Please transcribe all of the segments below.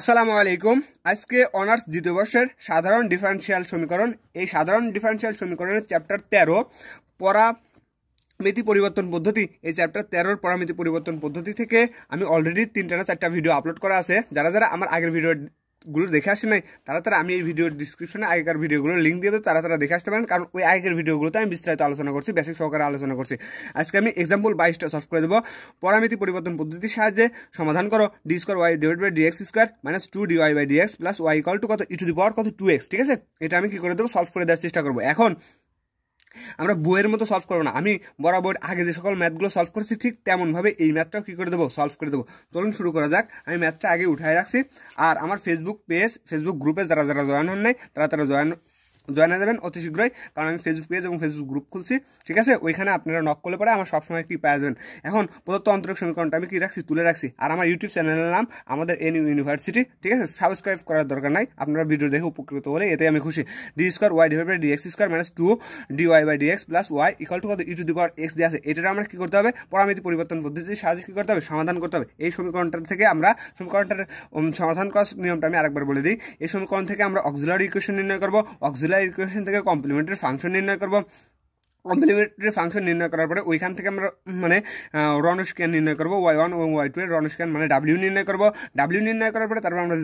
আসসালামু আলাইকুম আজকে অনার্স দ্বিতীয় বর্ষের সাধারণ ডিফারেন্সিয়াল সমীকরণ এই সাধারণ ডিফারেন্সিয়াল সমীকরণের চ্যাপ্টার তেরো পরা মিতি পরিবর্তন পদ্ধতি এই চ্যাপ্টার তেরোর পরামিতি পরিবর্তন পদ্ধতি থেকে আমি অলরেডি তিনটা না চারটা ভিডিও আপলোড করা আছে যারা যারা আমার আগের ভিডিও গুলো দেখে আসে নাই তারা তারা আমি এই ভিডিওর ডিসক্রিপশনে আগেকার ভিডিওগুলোর লিঙ্ক দিয়ে দেবো তারা তারা দেখে আসতে পারেন কারণ ওই আগের ভিডিওগুলোতে আমি বিস্তারিত আলোচনা করছি বেসিক সহকারে আলোচনা করছি আজকে আমি এক্সাম্পল বাইশটা সলভ করে দেবো পরামিতি পরিবর্তন পদ্ধতির সাহায্যে সমাধান করো D square Y divide by D X square minus two D Y by D X plus Y equal two কত ইটু দি পাওয়ার কত টু এক্স ঠিক আছে এটা আমি কী করে দেবো সলভ করে দেওয়ার চেষ্টা করবো এখন আমরা বইয়ের মতো সলভ করবো না আমি বরাবর আগে যে সকল ম্যাথগুলো সলভ করেছি ঠিক তেমনভাবে এই ম্যাথটাও কী করে দেবো সলভ করে দেবো চলুন শুরু করা যাক আমি ম্যাথটা আগে উঠায় রাখছি আর আমার ফেসবুক পেজ ফেসবুক গ্রুপে যারা যারা জয়েন হন নাই তারা তারা জয়েন জয়েন হয়ে যাবেন অতি শীঘ্রই কারণ আমি ফেসবুক পেজ এবং ফেসবুক গ্রুপ খুলছি ঠিক আছে ওইখানে আপনারা নক করলে পরে আমার সবসময় কি পেয়ে যাবেন এখন প্রদত্ত অন্তরিক সমীকরণটা আমি কি রাখছি তুলে রাখছি আর আমার ইউটিউব চ্যানেলের নাম আমাদের এন ইউনিভার্সিটি ঠিক আছে সাবস্ক্রাইব করার দরকার নাই আপনারা ভিডিও দেখে উপকৃত হলে এতে আমি খুশি D square Y divide by D X square minus two D Y by D X plus Y equal two কত e to the power X দিয়ে আছে এটা আমরা কী করতে হবে পরামিতি পরিবর্তন পদ্ধতি সাহায্যে কী করতে হবে সমাধান করতে হবে এই সমীকরণটা থেকে আমরা সমীকরণটার সমাধান করার নিয়মটা আমি আরেকবার বলে দিই এই সমীকরণ থেকে আমরা অক্সিলারি ইকুয়েশন নির্ণয় করবো অক্সিলারি ট্রিপলার ইকুয়েশন থেকে কমপ্লিমেন্টারি ফাংশন নির্ণয় করবো কমপ্লিমেন্টারি ফাংশন নির্ণয় করার পরে ওইখান থেকে আমরা মানে রন স্ক্যান নির্ণয় করবো ওয়াই ওয়ান এবং ওয়াই টু এর স্ক্যান মানে ডাব্লিউ নির্ণয় করবো ডাব্লিউ নির্ণয় করার পরে তারপর আমরা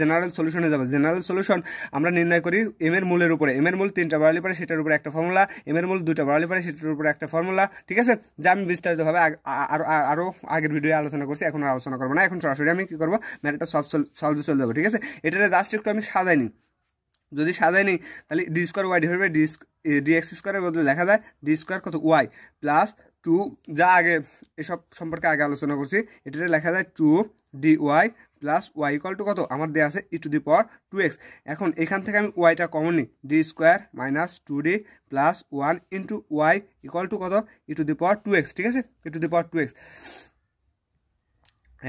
জেনারেল সলিউশনে যাবো জেনারেল সলিউশন আমরা নির্ণয় করি এম এর মূলের উপরে এম এর মূল তিনটা বাড়ালি পারে সেটার উপরে একটা ফর্মুলা এম এর মূল দুটা বাড়ালি পারে সেটার উপরে একটা ফর্মুলা ঠিক আছে যা আমি বিস্তারিতভাবে আরও আরও আগের ভিডিও আলোচনা করছি এখন আলোচনা করবো না এখন সরাসরি আমি কী করবো ম্যাটারটা সলভ সলভ চলে যাবো ঠিক আছে এটা জাস্ট একটু আমি সাজাই নিই যদি সাজাই নিই তাহলে D square Y divide by D D X স্কোয়ারের বদলে দেখা যায় ডি স্কোয়ার কত ওয়াই প্লাস টু যা আগে এসব সম্পর্কে আগে আলোচনা করছি এটাতে লেখা যায় two D Y plus Y equal two কত আমার দেওয়া আছে E to the power two X এখন এখান থেকে আমি ওয়াইটা কমন নিই D square minus two D plus one into Y equal two কত E to the power two X ঠিক আছে E to the power two X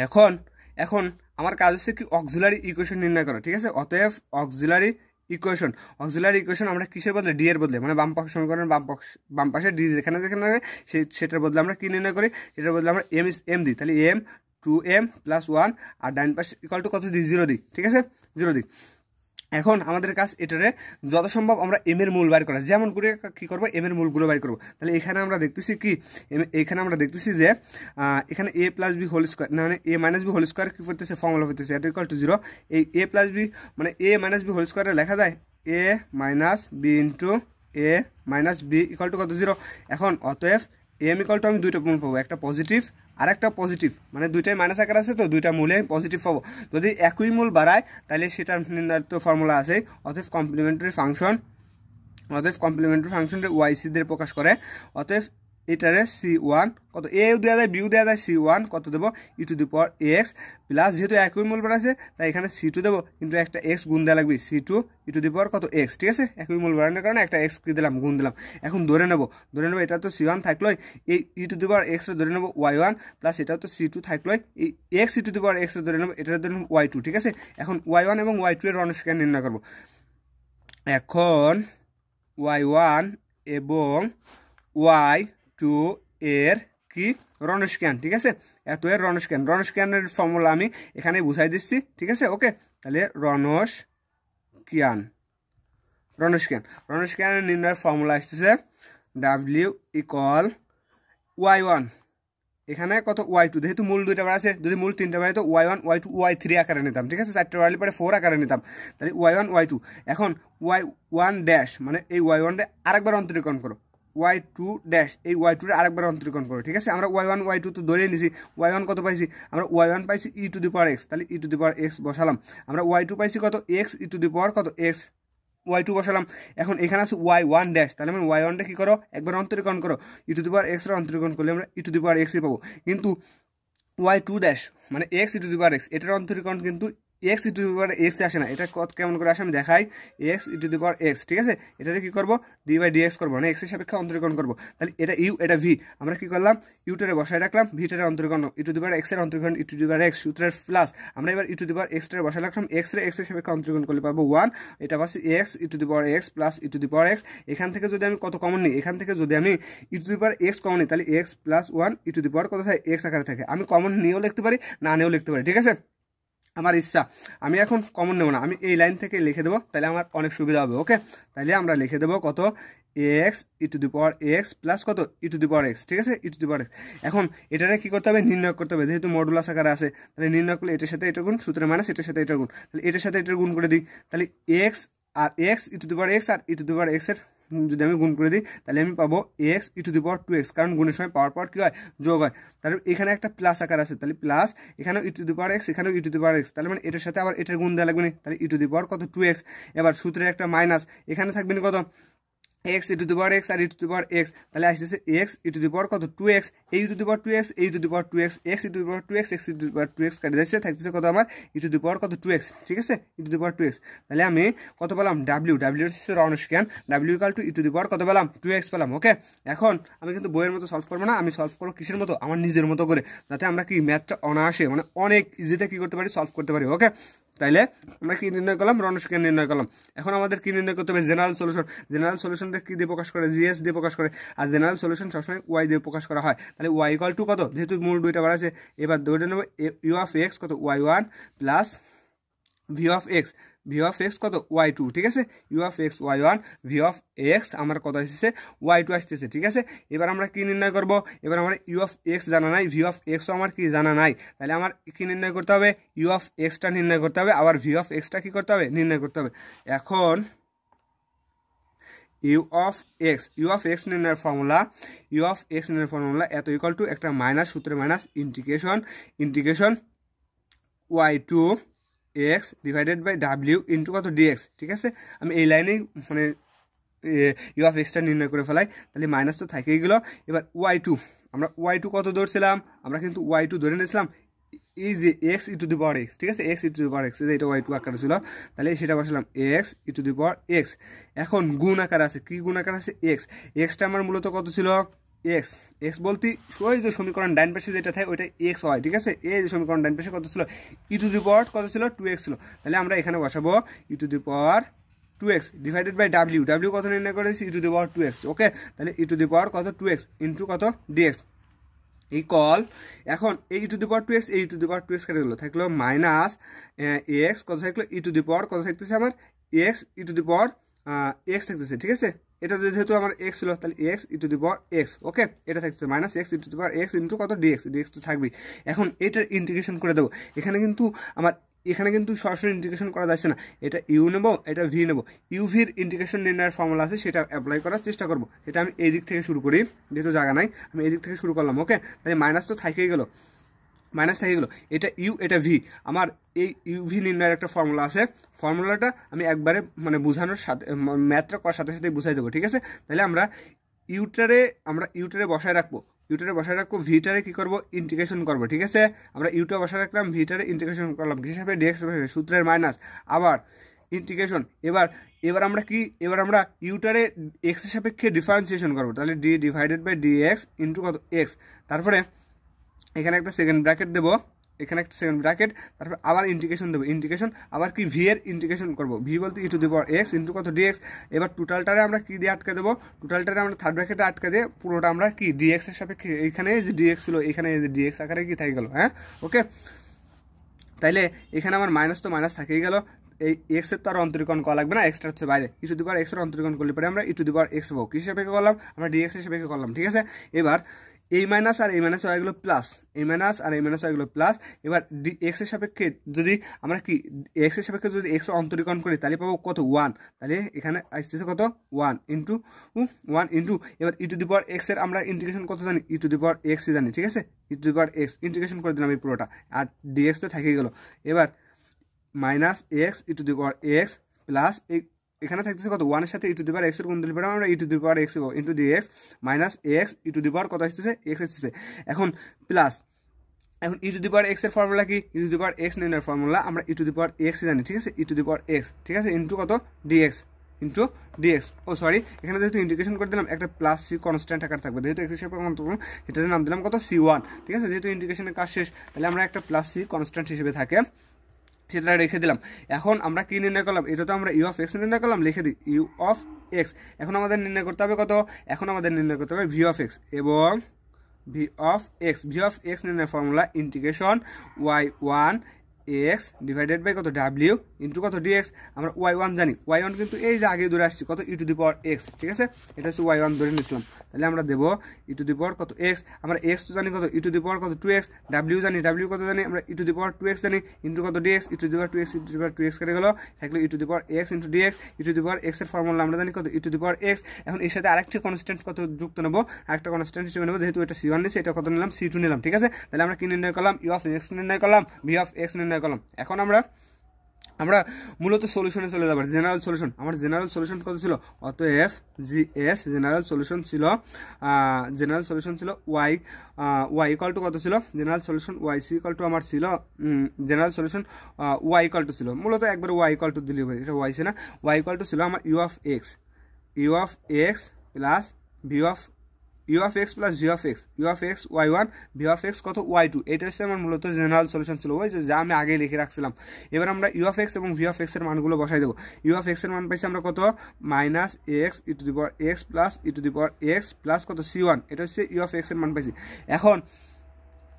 এখন এখন আমার কাজ হচ্ছে কি অক্সিলারি ইকুয়েশন নির্ণয় করা ঠিক আছে অতএব অক্সিলারি ইকুয়েশন অক্সিলারি ইকুয়েশন আমরা কিসের বদলে ডি এর বদলে মানে বাম পক্ষ সমীকরণ বাম পক্ষ বাম পাশে ডি যেখানে যেখানে থাকে সেটার বদলে আমরা কি নির্ণয় করি সেটার বদলে আমরা এম এম দিই তাহলে M two M plus one আর ডাইন পাশে ইকাল টু কত দিই জিরো দিই ঠিক আছে জিরো দিই এখন আমাদের কাজ এটারে যত সম্ভব আমরা এম এর মূল বাইর করা যেমন করে কী করবো এম এর মূলগুলো বাইর করবো তাহলে এখানে আমরা দেখতেছি কি এখানে আমরা দেখতেছি যে এখানে A plus B whole square মানে A minus B whole square কী করতেছে ফর্মুলা করতেছে এটা ইকাল টু জিরো এই মানে এ প্লাস বি মানে এ মাইনাস বি হোল স্কোয়ারে লেখা যায় A minus B into A minus B equal two কত জিরো এখন অতএব এম ইকাল টু আমি দুইটা পাবো একটা পজিটিভ আর একটা পজিটিভ মানে দুইটাই মাইনাস আকার আছে তো দুইটা মূলে পজিটিভ পাবো যদি একই মূল বাড়ায় তাহলে সেটা নির্ধারিত ফর্মুলা আছে অতএব কমপ্লিমেন্টারি ফাংশন অতএব কমপ্লিমেন্টারি ফাংশনটি ওয়াইসিদের প্রকাশ করে অতএব এটারে সি ওয়ান কত এ দেওয়া যায় বিউ দেওয়া যায় সি ওয়ান কত দেবো ই টু দি পর এক্স প্লাস যেহেতু একই বার আছে তাই এখানে সি টু দেবো কিন্তু একটা এক্স গুণ দেওয়া লাগবে C two E to the পর কত এক্স ঠিক আছে একই মূল বাড়ানোর কারণে একটা এক্স কি দিলাম গুণ দিলাম এখন ধরে নেবো ধরে নেবো এটা তো সি ওয়ান থাকলোই এই ই টু দি পর এক্সরে ধরে নেবো ওয়াই ওয়ান প্লাস এটাও তো সি টু থাকলোই এই এক্স ই টু দি পর এক্সরে ধরে নেবো এটা ধরে নেবো ওয়াই টু ঠিক আছে এখন ওয়াই ওয়ান এবং ওয়াই টু এর অনুষ্কার নির্ণয় করবো এখন ওয়াই ওয়ান এবং ওয়াই টু এর কি রণস্ক্যান ঠিক আছে এত এর রণস্ক্যান রণস্ক্যানের ফর্মুলা আমি এখানে বুঝাই দিচ্ছি ঠিক আছে ওকে তাহলে রণস কিয়ান রণস্ক্যান রণস্ক্যানের নির্ণয়ের ফর্মুলা আসতেছে ডাব্লিউ ইকল ওয়াই ওয়ান এখানে কত ওয়াই টু যেহেতু মূল দুইটা বার আছে যদি মূল তিনটা বার তো Y one Y two Y three আকারে নিতাম ঠিক আছে চারটে বাড়ি পরে ফোর আকারে নিতাম তাহলে ওয়াই ওয়ান ওয়াই টু এখন ওয়াই ওয়ান ড্যাশ মানে এই ওয়াই ওয়ানটা আরেকবার অন্তরীকরণ করো ওয়াই টু ড্যাশ এই ওয়াই টুটা আরেকবার অন্তরিকরণ করো ঠিক আছে আমরা ওয়াই ওয়ান ওয়াই টু তো ধরে নিয়েছি ওয়াই ওয়ান কত পাইছি আমরা ওয়াই ওয়ান পাইছি ই টু দি পাওয়ার এক্স তাহলে E to the power x বসালাম আমরা ওয়াই টু পাইছি কত X E to the power কত এক্স ওয়াই টু বসালাম এখন এখানে আছে ওয়াই ওয়ান ড্যাশ তাহলে মানে ওয়াই ওয়ানটা কী করো একবার অন্তরীকরণ করো ই e টু দি পাওয়ার এক্সের অন্তরিকরণ করলে আমরা e ই টু দি পাওয়ার এক্সই পাবো কিন্তু ওয়াই টু ড্যাশ মানে X E to the power X এটার অন্তরীকরণ কিন্তু X E to to the X আসে না এটা কত কেমন করে আসে আমি দেখাই X E to to the X ঠিক আছে এটাতে কী করবো ডি বাই ডি এক্স করবো মানে এক্সের সাপেক্ষে অন্তরীকরণ করবো তাহলে এটা ইউ এটা ভি আমরা কী করলাম ইউটারে বসায় রাখলাম ভিটারে অন্তরীকরণ ইটু টু দি এক্সের অন্তরীকরণ ইটু টু দি এক্স সুতরের প্লাস আমরা এবার ইটু টু দি এক্সটারে বসায় রাখলাম এক্স রে এক্সের সাপেক্ষে অন্তরীকরণ করলে পাবো ওয়ান এটা পাচ্ছি X E to to the X plus E to to the X এখান থেকে যদি আমি কত কমন নিই এখান থেকে যদি আমি E to to the X common নিই তাহলে X plus one E to to the কত থাকে এক্স আকারে থাকে আমি কমন নিয়েও লিখতে পারি না নিয়েও লিখতে পারি ঠিক আছে আমার ইচ্ছা আমি এখন কমন নেব না আমি এই লাইন থেকে লিখে দেবো তাহলে আমার অনেক সুবিধা হবে ওকে তাহলে আমরা লিখে দেবো কত X E to the power X plus কত E to the power X ঠিক আছে E to the power X এখন এটারে কী করতে হবে নির্ণয় করতে হবে যেহেতু মডুলাস আকারে আছে তাহলে নির্ণয় করলে এটার সাথে এটা গুণ সূত্রের মাইনাস এটার সাথে এটার গুণ তাহলে এটার সাথে এটার গুণ করে দিই তাহলে এক্স আর X E to the power X আর ই টু দি পাওয়ার এক্সের যদি আমি গুণ করে দিই তাহলে আমি পাবো X E to the power two X কারণ গুণের সময় পাওয়ার পাওয়ার কী হয় যোগ হয় তাহলে এখানে একটা প্লাস আকার আছে তাহলে প্লাস এখানেও ই টু দি পাওয়ার এক্স এখানেও ই টু দি পাওয়ার এক্স তাহলে মানে এটার সাথে আবার এটার গুণ দেওয়া লাগবে না তাহলে ই টু দি পাওয়ার কত টু এক্স এবার সূত্রের একটা মাইনাস এখানে থাকবে না কত X E to the power X আর E to the power X তাহলে আসতেছে X E to the power কত two X E to the power two X E to the power two X X E to the power two X X E to the power two X কাটে যাচ্ছে থাকতেছে কত আমার ই to the power কত two X ঠিক আছে E to the power two X তাহলে আমি কত পেলাম ডাব্লিউ ডাব্লিউ হচ্ছে রন স্ক্যান ডাব্লিউ কাল two E to the power কত পেলাম টু এক্স পেলাম ওকে এখন আমি কিন্তু বইয়ের মতো সলভ করবো না আমি সলভ করবো কিসের মতো আমার নিজের মতো করে যাতে আমরা কি ম্যাথটা অনায়াসে মানে অনেক ইজিতে কী করতে পারি সলভ করতে পারি ওকে তাইলে আমরা কি নির্ণয় করলাম রণস্কে নির্ণয় করলাম এখন আমাদের কি নির্ণয় করতে হবে জেনারেল সলিউশন জেনারেল সলিউশনটা কি দিয়ে প্রকাশ করে জিএস দিয়ে প্রকাশ করে আর জেনারেল সলিউশন সবসময় ওয়াই দিয়ে প্রকাশ করা হয় তাহলে ওয়াই কল টু কত যেহেতু মূল দুইটা বার আছে এবার দুইটা নেব ইউ অফ এক্স কত Y one plus V of X V of X কত ওয়াই টু ঠিক আছে U of X Y one V of X আমার কত আসতেছে ওয়াই টু আসতেছে ঠিক আছে এবার আমরা কী নির্ণয় করব এবার আমার ইউ অফ এক্স জানা নাই ভি অফ এক্সও আমার কি জানা নাই তাহলে আমার কী নির্ণয় করতে হবে ইউ অফ এক্সটা নির্ণয় করতে হবে আবার ভি অফ এক্সটা কী করতে হবে নির্ণয় করতে হবে এখন U of X U of X নির্ণয়ের ফর্মুলা ইউ অফ এক্স নির্ণয়ের ফর্মুলা এত ইকাল টু একটা মাইনাস সূত্রে minus integration integration Y two X divided by W into কত ডিএক্স ঠিক আছে আমি এই লাইনেই মানে ইউ অফ এক্সটা নির্ণয় করে ফেলাই তাহলে মাইনাস তো থাকেই গেলো এবার ওয়াই টু আমরা ওয়াই টু কত ধরছিলাম আমরা কিন্তু ওয়াই টু ধরে নিয়েছিলাম এই যে x E to the power X ঠিক আছে X E to the power X এটা ওয়াই টু আকার ছিল তাহলে সেটা বসালাম X E to the power X এখন গুণ আকার আছে কি গুণ আকার আছে এক্স এক্সটা আমার মূলত কত ছিল এক্স এক্স বলতে ওই যে সমীকরণ ডাইন পাশে যেটা থাকে ওইটা এক্স হয় ঠিক আছে এই যে সমীকরণ ডাইন পাশে কত ছিল ই টু দি পাওয়ার কত ছিল টু এক্স ছিল তাহলে আমরা এখানে বসাবো E to the power two X divided by W W কত নির্ণয় করেছি E to the power two X okay তাহলে ই টু দি পাওয়ার কত টু এক্স ইন্টু কত ডিএক্স এই কল এখন E to the power two X E to the power two X কেটে গেলো থাকলো মাইনাস এক্স কত থাকলো ই টু দি পাওয়ার কত থাকতেছে আমার X E to the power X থাকতেছে ঠিক আছে এটা যেহেতু আমার এক্স ছিল তাহলে x E to the power x okay এটা থাকছে minus X E to the power X into কত ডিএক্স ডিএক্স তো থাকবেই এখন এটার ইন্টিগ্রেশন করে দেবো এখানে কিন্তু আমার এখানে কিন্তু সরাসরি ইন্টিগ্রেশন করা যাচ্ছে না এটা ইউ নেব এটা ভি নেব ইউভির ইন্টিগ্রেশন নির্ণয়ের ফর্মুলা আছে সেটা অ্যাপ্লাই করার চেষ্টা করব এটা আমি এই দিক থেকে শুরু করি যেহেতু জায়গা নাই আমি এই দিক থেকে শুরু করলাম ওকে তাহলে মাইনাস তো থাকেই গেলো মাইনাস থেকে গেলো এটা ইউ এটা ভি আমার এই ইউভি নির্ণয়ের একটা ফর্মুলা আছে ফর্মুলাটা আমি একবারে মানে বোঝানোর সাথে ম্যাথটা করার সাথে সাথে বুঝাই দেবো ঠিক আছে তাহলে আমরা ইউটারে আমরা ইউটারে বসায় রাখবো ইউটারে বসায় রাখবো ভিটারে কী করবো ইন্টিগ্রেশন করবো ঠিক আছে আমরা ইউটা বসায় রাখলাম ভিটারে ইন্টিগ্রেশন করলাম হিসাবে ডিএক্স সূত্রের মাইনাস আবার ইন্টিগ্রেশন এবার এবার আমরা কি এবার আমরা ইউটারে এক্সের সাপেক্ষে ডিফারেন্সিয়েশন করবো তাহলে D divided by D X into কত এক্স তারপরে এখানে একটা সেকেন্ড ব্র্যাকেট দেবো এখানে একটা সেকেন্ড ব্র্যাকেট তারপর আবার ইন্টিগ্রেশন দেবো ইন্টিগ্রেশন আবার কি ভি এর ইন্টিগ্রেশন করবো ভি বলতে ইটু দেবো এক্স ইন্টু কত ডিএক্স এবার টোটালটারে আমরা কি দিয়ে আটকে দেবো টোটালটারে আমরা থার্ড ব্র্যাকেটে আটকে দিয়ে পুরোটা আমরা কি ডিএক্স এর সাপেক্ষে এখানে যে ডিএক্স ছিল এখানে যে ডিএক্স আকারে কি থাকে গেল হ্যাঁ ওকে তাইলে এখানে আমার মাইনাস তো মাইনাস থাকেই গেল এই এক্সের তো আর অন্তরিকরণ করা লাগবে না এক্সটা হচ্ছে বাইরে ইটু e দি এক্সের অন্তরিকরণ করলে পরে আমরা ইটু দি এক্স পাবো কী সাপেক্ষে করলাম আমরা ডিএক্স এর সাপেক্ষে করলাম ঠিক আছে এবার এই মাইনাস আর এই মাইনাস গেলো প্লাস এই মাইনাস আর এই মাইনাস গেলো প্লাস এবার ডি এক্সের সাপেক্ষে যদি আমরা কি এক্সের সাপেক্ষে যদি এক্স অন্তরীকরণ করি তাহলে পাবো কত ওয়ান তাহলে এখানে আসতেছে কত ওয়ান ইন্টু ওয়ান ইন্টু এবার ইটু টু দি পাওয়ার এক্সের আমরা ইন্টিগ্রেশন কত জানি ইটু টু দি পাওয়ার এক্সই জানি ঠিক আছে E to the power X integration করে দিলাম এই পুরোটা আর ডি এক্স তো থেকে গেল এবার minus X E to the power X plus এখানে থাকতেছে কত ওয়ানের সাথে ইটু দিবার এক্স এর এক্সের গুণ দিলে পারে আমরা E to two X into D X minus X E to to the power কত আসতেছে এক্স আসতেছে এখন প্লাস এখন ইটু টু দি পাওয়ার এক্সের ফর্মুলা কি ইটু টু এক্স নির্ণয়ের ফর্মুলা আমরা ইটু টু দি এক্স জানি ঠিক আছে ইটু টু দি এক্স ঠিক আছে ইন্টু কত ডি এক্স ইন্টু এক্স ও সরি এখানে যেহেতু ইন্টিগ্রেশন করে দিলাম একটা প্লাস সি কনস্ট্যান্ট আকার থাকবে যেহেতু এক্স হিসেবে সেটার নাম দিলাম কত সি ওয়ান ঠিক আছে যেহেতু ইন্টিগ্রেশনের কাজ শেষ তাহলে আমরা একটা প্লাস সি কনস্ট্যান্ট হিসেবে থাকে সেটা রেখে দিলাম এখন আমরা কী নির্ণয় করলাম এটা তো আমরা ইউ অফ এক্স নির্ণয় করলাম লিখে দিই ইউ অফ এক্স এখন আমাদের নির্ণয় করতে হবে কত এখন আমাদের নির্ণয় করতে হবে ভি অফ এক্স এবং V of X V of X নির্ণয় formula integration Y one X divided by কত ডাব্লিউ ইন্টু কত ডিএক্স আমরা ওয়াই ওয়ান জানি ওয়াই ওয়ান কিন্তু এই যে আগে দূরে আসছি কত E to the power X ঠিক আছে এটা হচ্ছে ওয়াই ওয়ান ধরে নিয়েছিলাম তাহলে আমরা দেবো ইউটু দি পাওয়ার কত এক্স আমরা এক্স জানি কত ই দি পাওয়ার কত টু এক্স ডাব্লিউ জানি ডাব্লিউ কত জানি আমরা E the power two X জানি ইন্টু কত D X E to the power two X E the power two X কেটে গেলো থাকলে E to the power X into D X E to the power এক্সের ফর্মুলা আমরা জানি কত ইটু দি পাওয়ার এক্স এখন এর সাথে আরেকটি কনস্ট্যান্ট কত যুক্ত নেবো একটা কনস্ট্যান্ট হিসেবে নেবো যেহেতু এটা সি ওয়ান নিয়েছে এটা কত নিলাম সি টু নিলাম ঠিক আছে তাহলে আমরা কি নির্ণয় করলাম ইউ অফ এক্স নির্ণয় করলাম বি অফ এক্স নির্ণয় নির্ণয় করলাম এখন আমরা আমরা মূলত সলিউশনে চলে যাবার জেনারেল সলিউশন আমার জেনারেল সলিউশন কত ছিল অত F G S general solution ছিল জেনারেল সলিউশন ছিল ওয়াই ওয়াই ইকাল টু কত ছিল general solution Y C equal two আমার ছিল general solution Y equal two ছিল মূলত একবার ওয়াই ইকাল টু দিলে এটা ওয়াই সি না ওয়াই ইকাল টু ছিল আমার U of X U of X plus V of U of X plus V of X U of X Y one V of X কত Y two এটা হচ্ছে আমার মূলত general solution ছিল ওই যে যা আমি আগে লিখে রাখছিলাম এবার আমরা ইউ অফ এক্স এবং ভি অফ এক্সের মানগুলো বসাই দেবো ইউ অফ এক্সের মান পাইছি আমরা কত minus X E to the power X plus E to the power X plus কত সি ওয়ান এটা হচ্ছে ইউ অফ এক্সের মান পাইছি এখন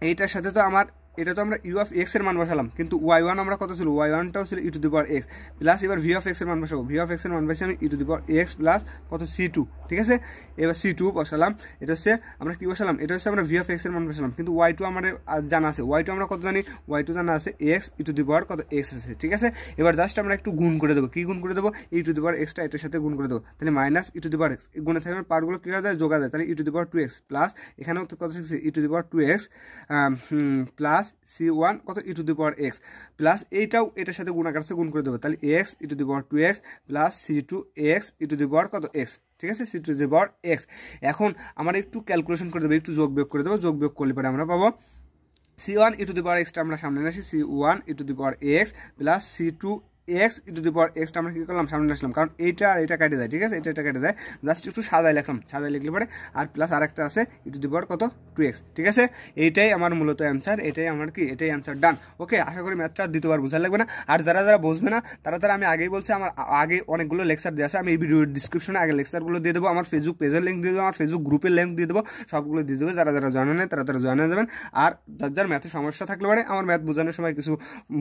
এইটার সাথে তো আমার এটা তো আমরা ইউ অফ এক্স এর মান বসালাম কিন্তু ওয়াই ওয়ান আমরা কত ছিল ওয়াই ওয়ানটাও ছিল E to the power X plus এবার ভি অফ এক্স এর মান বসাবো ভি অফ এক্স এর মান বসে আমি E to the power X plus কত সি টু ঠিক আছে এবার সি টু বসালাম এটা হচ্ছে আমরা কি বসালাম এটা হচ্ছে আমরা ভি অফ এক্স এর মান বসালাম কিন্তু ওয়াই টু আমাদের জানা আছে ওয়াই টু আমরা কত জানি ওয়াই টু জানা আছে x E to the power কত এক্স আছে ঠিক আছে এবার জাস্ট আমরা একটু গুণ করে দেবো কি গুণ করে দেবো ই টু দি পাওয়ার এক্সটা এটার সাথে গুণ করে দেবো তাহলে minus E to the power X গুণে থাকলে পারগুলো কি করা যায় যোগা যায় তাহলে E to the power two X plus এখানেও কত শিখছে E to the power two X plus plus C one কত E to the power X plus এইটাও এটার সাথে গুণ আকার গুণ করে দেবো তাহলে X E to the power two X plus C two X E to the power কত এক্স ঠিক আছে C to the power X এখন আমরা একটু ক্যালকুলেশন করে দেবো একটু যোগ বিয়োগ করে দেবো যোগ বিয়োগ করলে পরে আমরা পাবো C one E to the power এক্সটা আমরা সামনে নিয়ে আসি C one E to the power X plus C two X E to the power এক্সটা আমরা কী করলাম সামনে আসলাম কারণ এইটা আর এটা কেটে দেয় ঠিক আছে এটা এটা কেটে যায় জাস্ট একটু সাদায় লিখলাম সাদায় লিখলে পরে আর প্লাস আরেকটা আছে ই টু দি পাওয়ার কত টু এক্স ঠিক আছে এইটাই আমার মূলত অ্যান্সার এটাই আমার কি এটাই অ্যান্সার ডান ওকে আশা করি ম্যাথটা দ্বিতীয়বার বোঝা লাগবে না আর যারা যারা বুঝবে না তারা তারা আমি আগেই বলছি আমার আগে অনেকগুলো লেকচার দেওয়া আছে আমি এই ভিডিওর ডিসক্রিপশনে আগে লেকচারগুলো দিয়ে দেবো আমার ফেসবুক পেজের লিঙ্ক দিয়ে দেবো আমার ফেসবুক গ্রুপের লিঙ্ক দিয়ে দেবো সবগুলো দিয়ে দেবো যারা যারা জানে নেয় তারা তারা জানিয়ে দেবেন আর যার যার ম্যাথে সমস্যা থাকলে পারে আমার ম্যাথ বোঝানোর সময় কিছু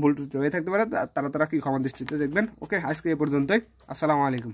ভুল হয়ে থাকতে পারে তারা তারা কি ক্ষমতা दृष्टि देखें ओके आज के पर्यत असलम